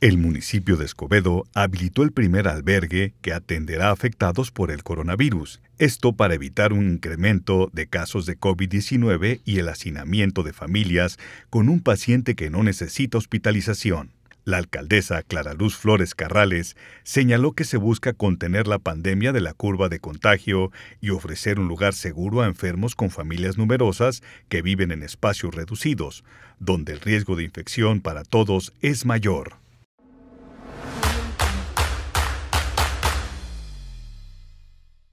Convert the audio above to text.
El municipio de Escobedo habilitó el primer albergue que atenderá afectados por el coronavirus, esto para evitar un incremento de casos de COVID-19 y el hacinamiento de familias con un paciente que no necesita hospitalización. La alcaldesa Clara Luz Flores Carrales señaló que se busca contener la pandemia de la curva de contagio y ofrecer un lugar seguro a enfermos con familias numerosas que viven en espacios reducidos, donde el riesgo de infección para todos es mayor.